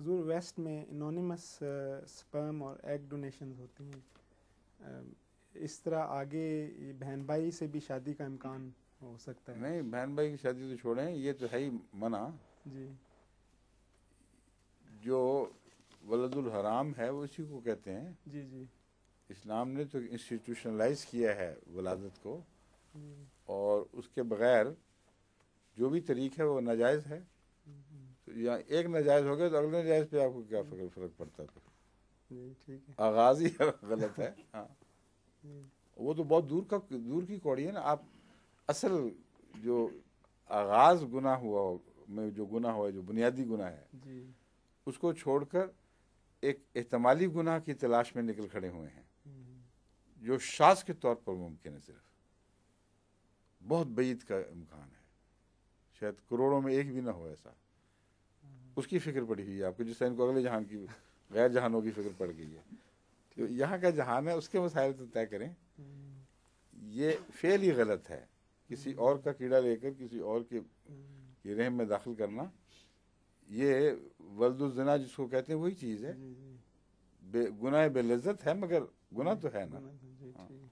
हजूर वेस्ट में इनोनिमस स्पर्म uh, और एग डोनेशन होती हैं um, इस तरह आगे बहन भाई से भी शादी का इम्कान हो सकता है नहीं बहन भाई की शादी तो छोड़ें ये तो है ही मना जी जो वलदुल हराम है वो उसी को कहते हैं जी जी इस्लाम ने तो इंस्टीट्यूशनलाइज किया है वलादत को और उसके बगैर जो भी तरीक है वो नाजायज़ है या एक नजायज़ हो गया तो अगले नजायज पे आपको क्या फर्क फर्क पड़ता है ठीक है आगाज ही गलत है हाँ वो तो बहुत दूर का दूर की कौड़ी है ना आप असल जो आगाज गुना हुआ हो में जो गुना हुआ है जो बुनियादी गुना है जी। उसको छोड़कर एक एहतमाली गुनाह की तलाश में निकल खड़े हुए हैं हम्म। जो शास के तौर पर मुमकिन है सिर्फ बहुत बईद का इम्कान है शायद करोड़ों में एक भी ना हो ऐसा उसकी फिक्र पड़ी हुई है आपको जिस इनको अगले जहान की गैर जहानों की फिक्र पड़ गई है तो यहाँ का जहान है उसके मसाइल तो तय करें ये फेल ही गलत है किसी और का कीड़ा लेकर किसी और के, रहम में दाखिल करना ये वलदुलजना जिसको कहते हैं वही चीज़ है बेगुनाह गुनाह बेलज़त है मगर गुना तो है ना